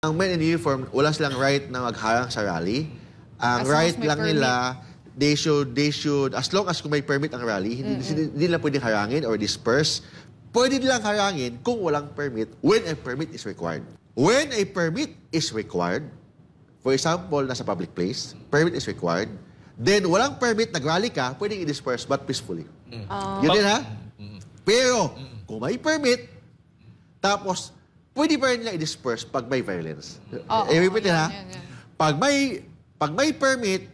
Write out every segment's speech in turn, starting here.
Ang men in uniform, wala silang right na magharang sa rally. Ang as right as lang permit. nila, they should, they should, as long as kung may permit ang rally, hindi, mm -hmm. hindi nila pwedeng harangin or disperse. Pwede nilang harangin kung walang permit when a permit is required. When a permit is required, for example, nasa public place, permit is required, then walang permit, nag-rally ka, pwedeng i-disperse but peacefully. Mm. Uh, Yun din ha? Pero, kung may permit, tapos pwede pa rin nila i-disperse pag may violence. Oh, eh, repeat oh, ha? Yan, yan. Pag may, pag may permit,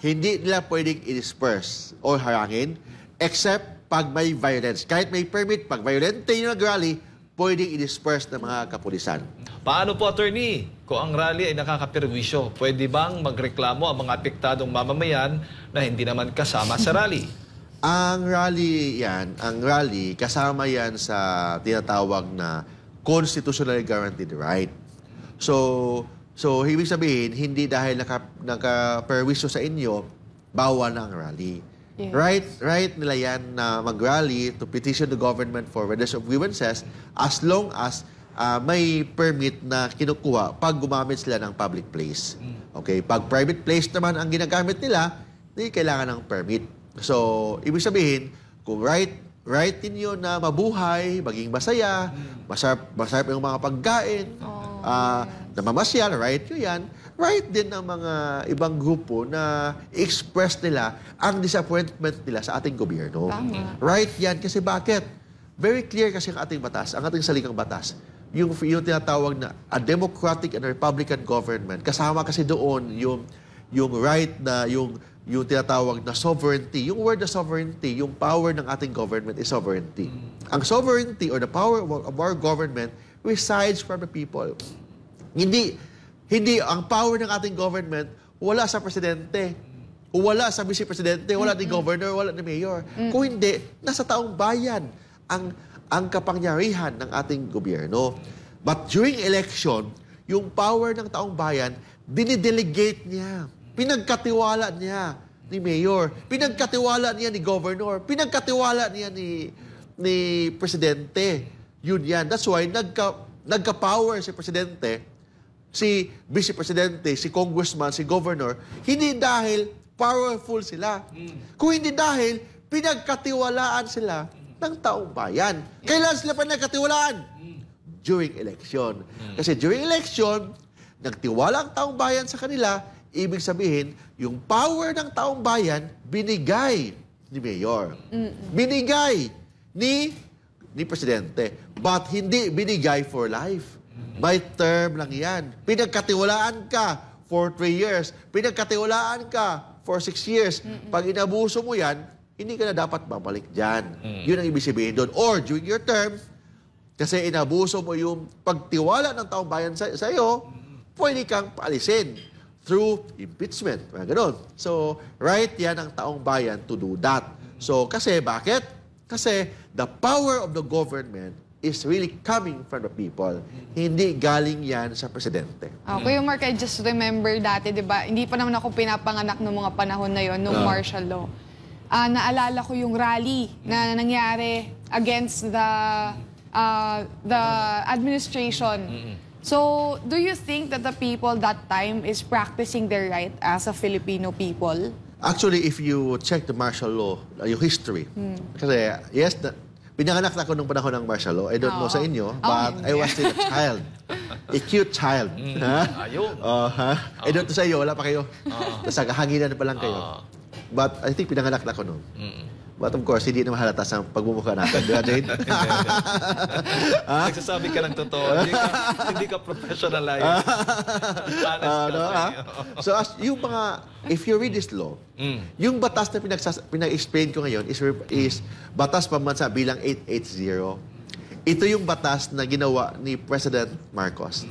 hindi nila pwedeng i-disperse o harangin except pag may violence. Kahit may permit, pag violente yung nag-rally, pwedeng i-disperse ng mga kapulisan. Paano po, attorney? Kung ang rally ay nakakaperwisyo, pwede bang magreklamo ang mga apektadong mamamayan na hindi naman kasama sa rally? ang rally yan, ang rally, kasama yan sa tinatawag na constitutionally guaranteed right. So, so ibig sabihin, hindi dahil naka, naka sa inyo, bawal na ang rally. Yes. Right, right nila yan na mag-rally to petition the government for redress of grievances as long as uh, may permit na kinukuha pag gumamit sila ng public place. Hmm. Okay, pag private place naman ang ginagamit nila, hindi kailangan ng permit. So, ibig sabihin, kung right right ninyo na mabuhay, maging masaya, hmm. masarap, masarap yung mga pagkain, oh. na ah, namamasyal, right nyo yan. Right din ng mga ibang grupo na express nila ang disappointment nila sa ating gobyerno. Tama. Right yan. Kasi bakit? Very clear kasi ang ating batas, ang ating salikang batas yung, yung tinatawag na a democratic and republican government. Kasama kasi doon yung, yung right na, yung yung tinatawag na sovereignty. Yung word na sovereignty, yung power ng ating government is sovereignty. Mm. Ang sovereignty or the power of our government resides from the people. Hindi, hindi ang power ng ating government wala sa presidente. Wala sa vice presidente, wala mm-hmm. ni governor, wala ni mayor. Mm-hmm. Kung hindi, nasa taong bayan ang ang kapangyarihan ng ating gobyerno. But during election, yung power ng taong bayan, dinidelegate niya Pinagkatiwala niya ni Mayor. Pinagkatiwala niya ni Governor. Pinagkatiwala niya ni, ni Presidente. Yun yan. That's why nagka, nagka-power si Presidente, si Vice Presidente, si Congressman, si Governor, hindi dahil powerful sila. Mm. Kung hindi dahil pinagkatiwalaan sila ng taong bayan. Kailan sila pinagkatiwalaan? During election. Kasi during election, nagtiwala ang taong bayan sa kanila, Ibig sabihin, yung power ng taong bayan, binigay ni Mayor. Mm -mm. Binigay ni ni Presidente. But hindi binigay for life. By term lang yan. Pinagkatiwalaan ka for three years. Pinagkatiwalaan ka for six years. Mm -mm. Pag inabuso mo yan, hindi ka na dapat babalik dyan. Mm. Yun ang ibig sabihin doon. Or during your term, kasi inabuso mo yung pagtiwala ng taong bayan sa, sa iyo, pwede kang paalisin through impeachment. Mga ganun. So, right yan ang taong bayan to do that. So, kasi bakit? Kasi the power of the government is really coming from the people. Hindi galing yan sa presidente. Ah, Kuya Mark, I just remember dati, di ba? Hindi pa naman ako pinapanganak noong mga panahon na yon, noong Ah. martial law. Ah, naalala ko yung rally na nangyari against the uh, the administration So, do you think that the people that time is practicing their right as a Filipino people? Actually, if you check the martial law, uh, your history, hmm. kasi yes, na, pinanganak na ako nung panahon ng martial law. I don't oh, know ah. sa inyo, oh. but hindi. I was still a child. a cute child. Mm, ha? Ayun. Uh, ha? Oh. I don't know sa inyo, wala pa kayo. Oh. Ah. Tapos hanginan pa lang kayo. Oh. But I think pinanganak na ako noon. Mm. But of course, hindi naman halata sa pagmumukha natin. Graduate? ha? Nagsasabi ka ng totoo. Hindi ka, hindi ka professionalized. uh, ah. no, ha? Eh. So, as, yung mga, if you read this law, mm. yung batas na pinag-explain ko ngayon is, is batas pambansa bilang 880. Ito yung batas na ginawa ni President Marcos.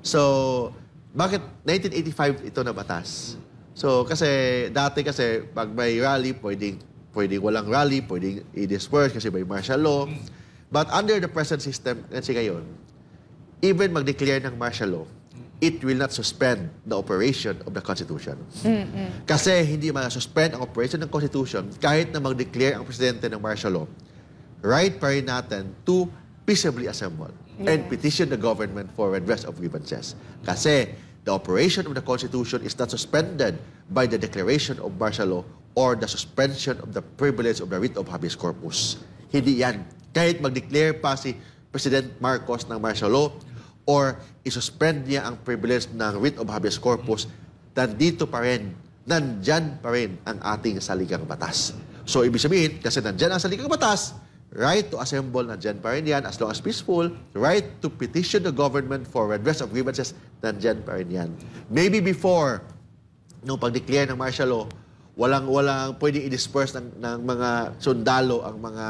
So, bakit 1985 ito na batas? So, kasi dati kasi pag may rally, pwedeng pwedeng walang rally, pwedeng i-disperse kasi may martial law. But under the present system kasi ngayon, even mag-declare ng martial law, it will not suspend the operation of the Constitution. Kasi hindi ma-suspend ang operation ng Constitution kahit na mag-declare ang presidente ng martial law. Right pa rin natin to peaceably assemble and petition the government for redress of grievances. Kasi the operation of the Constitution is not suspended by the declaration of martial law or the suspension of the privilege of the writ of habeas corpus. Hindi yan. Kahit mag-declare pa si President Marcos ng martial law or isuspend niya ang privilege ng writ of habeas corpus, nandito pa rin, nandyan pa rin ang ating saligang batas. So, ibig sabihin, kasi nandyan ang saligang batas, right to assemble, nandyan pa rin yan, as long as peaceful, right to petition the government for redress of grievances, nandyan pa rin yan. Maybe before, nung pag-declare ng martial law, walang walang pwedeng i-disperse ng, ng mga sundalo ang mga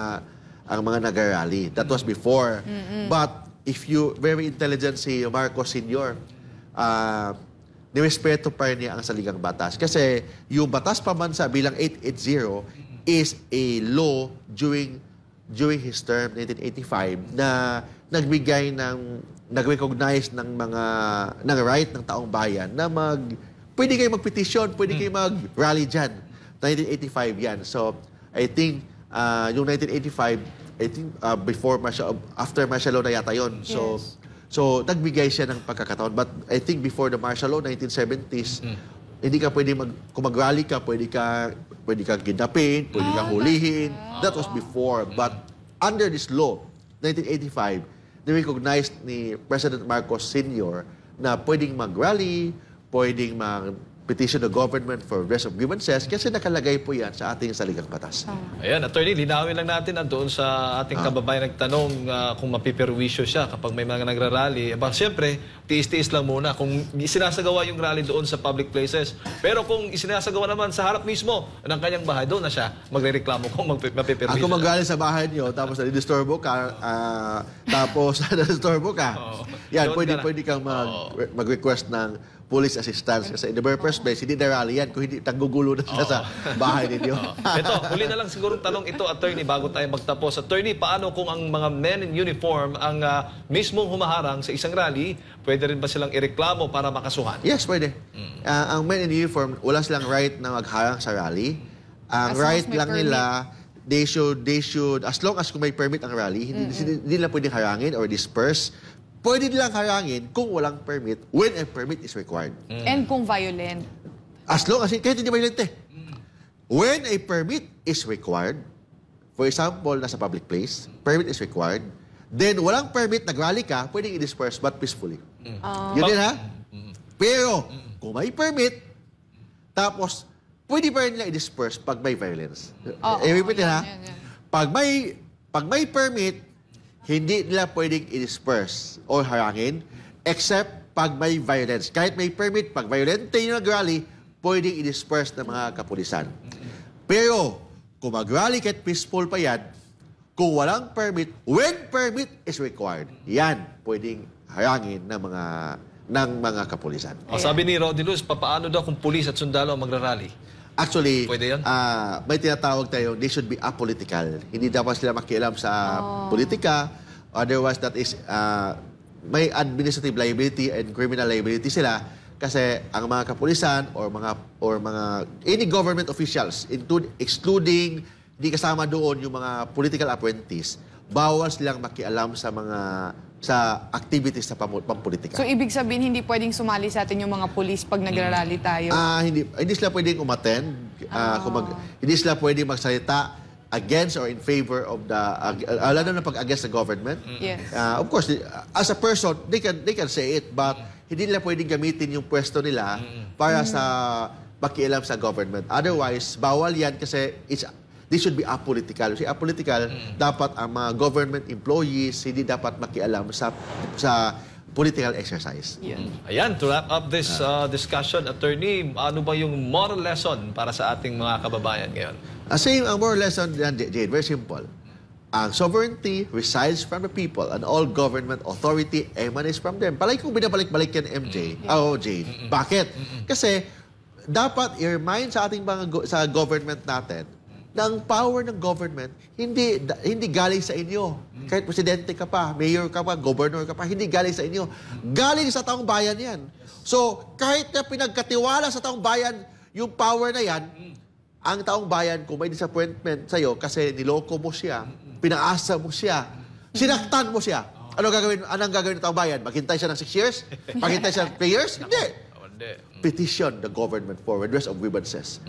ang mga nagarali. That was before. Mm-mm. But if you very intelligent si Marcos Senior, uh, nirespeto pa rin niya ang saligang batas. Kasi yung batas pamansa bilang 880 is a law during during his term 1985 na nagbigay ng nag-recognize ng mga ng right ng taong bayan na mag pwede kayo mag-petition, pwede hmm. kayo mag-rally dyan. 1985 yan. So, I think, uh, yung 1985, I think uh, before Masha, after martial law na yata yon. So, yes. so nagbigay siya ng pagkakataon. But I think before the martial law, 1970s, mm. hindi ka pwede mag, kung mag-rally ka, pwede ka, pwede ka kidnapin, pwede oh, ka ah, hulihin. Right. That was before. Hmm. But under this law, 1985, ni recognized ni President Marcos Sr. na pwedeng mag-rally, pwedeng mag-petition the government for rest of grievances kasi nakalagay po yan sa ating saligang batas. Ah. Ayan, attorney, linawin lang natin at ah, doon sa ating ah. kababayan nagtanong ah, kung mapiperwisyo siya kapag may mga nagrarally. Aba, siyempre, tiis-tiis lang muna kung isinasagawa yung rally doon sa public places. Pero kung isinasagawa naman sa harap mismo ng kanyang bahay, doon na siya magrereklamo kung magpi- mapiperwisyo. Ako magaling sa bahay niyo, tapos nadidisturbo ka, ah, tapos nadidisturbo ka. Oo. Yan, Doon ka pwede, na. pwede kang mag- mag-request ng police assistance. Kasi in the very first place, hindi narally yan kung hindi tagugulo na sila sa bahay ninyo. ito, huli na lang siguro tanong ito, attorney, bago tayo magtapos. Attorney, paano kung ang mga men in uniform ang uh, mismong humaharang sa isang rally, pwede rin ba silang ireklamo para makasuhan? Yes, pwede. Mm. Uh, ang men in uniform, wala silang right na magharang sa rally. Ang as right lang permit. nila, they should, they should, as long as kung may permit ang rally, hindi, mm hindi nila pwedeng harangin or disperse pwede nilang harangin kung walang permit, when a permit is required. Mm. And kung violent? As long as, kahit hindi violent eh. Mm. When a permit is required, for example, nasa public place, permit is required, then walang permit, nag-rally ka, pwede i-disperse but peacefully. Mm. Uh, Yun din ah. ha? Pero, kung may permit, tapos, pwede pa rin nila i-disperse pag may violence. Oh, eh, oh, din, ha? Yan, yan. Pag may, pag may permit, hindi nila pwedeng i-disperse o harangin except pag may violence. Kahit may permit, pag violent yung nag-rally, pwedeng i-disperse ng mga kapulisan. Pero, kung mag-rally kahit peaceful pa yan, kung walang permit, when permit is required, yan pwedeng harangin ng mga ng mga kapulisan. Oh, sabi ni Rodilus, papaano daw kung pulis at sundalo ang magrarally? Actually, Pwede yun? ah, may tinatawag tayo, they should be apolitical. Hindi dapat sila makialam sa oh. politika. Otherwise, that is, ah, may administrative liability and criminal liability sila kasi ang mga kapulisan or mga or mga any government officials include, excluding hindi kasama doon yung mga political appointees bawal silang makialam sa mga sa activities sa pampolitika. So, ibig sabihin, hindi pwedeng sumali sa atin yung mga polis pag nagrarally hmm. tayo? Ah, hindi, eh, hindi sila pwedeng umattend. Ah, ah, kung mag, hindi sila pwedeng magsalita against or in favor of the uh, uh, lalo na pag against the government. Mm-hmm. Yes. Uh, of course, as a person, they can they can say it but mm-hmm. hindi nila pwedeng gamitin yung pwesto nila mm-hmm. para sa pakialam sa government. Otherwise, bawal yan kasi it's This should be apolitical. Kasi apolitical, mm. dapat ang mga government employees hindi dapat makialam sa sa political exercise. Yeah. Hmm. Ayan, to wrap up this ah. uh, discussion, Attorney, ano ba yung moral lesson para sa ating mga kababayan ngayon? Uh, same, ang moral lesson, Jade, very simple. Ang sovereignty resides from the people and all government authority emanates from them. Palay kung binabalik-balik yan, MJ, mm -hmm. Ah, oh, Jane. Mm -hmm. Bakit? Mm -hmm. Kasi dapat i-remind sa ating mga go- sa government natin na power ng government hindi hindi galing sa inyo. Kahit presidente ka pa, mayor ka pa, governor ka pa, hindi galing sa inyo. Galing sa taong bayan 'yan. So, kahit na pinagkatiwala sa taong bayan yung power na 'yan, ang taong bayan kung may disappointment sa iyo kasi niloko mo siya, pinaasa mo siya, sinaktan mo siya. Ano gagawin? Anong gagawin ng taong bayan? Maghintay siya ng 6 years? Maghintay siya ng 3 years? Hindi. Mm. Petition the government for redress of grievances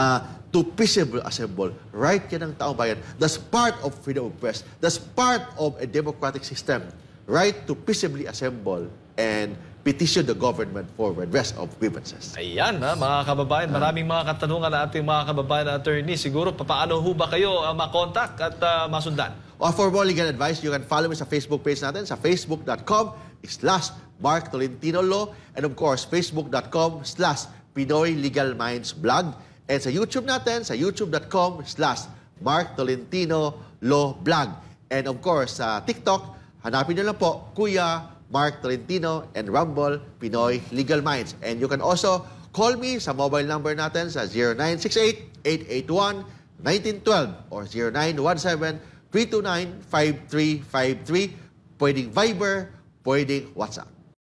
uh, to peaceable assemble. Right yan ng taong bayan. That's part of freedom of press. That's part of a democratic system. Right to peaceably assemble and petition the government for redress of grievances. Ayan, ha, mga kababayan. Ah. Maraming mga katanungan na ating mga kababayan na attorney. Siguro, paano ho ba kayo uh, makontak at uh, masundan? Or for more legal advice, you can follow me sa Facebook page natin sa facebook.com slash Mark Tolentino Law, and of course, facebook.com slash Pinoy Legal Minds Blog. And sa YouTube natin, sa youtube.com slash Mark Tolentino Law Blog. And of course, sa TikTok, hanapin nyo lang po, Kuya Mark Tolentino and Rumble Pinoy Legal Minds. And you can also call me sa mobile number natin sa 0968-881-1912 or 0917-329-5353. Pwedeng Viber, pwedeng WhatsApp.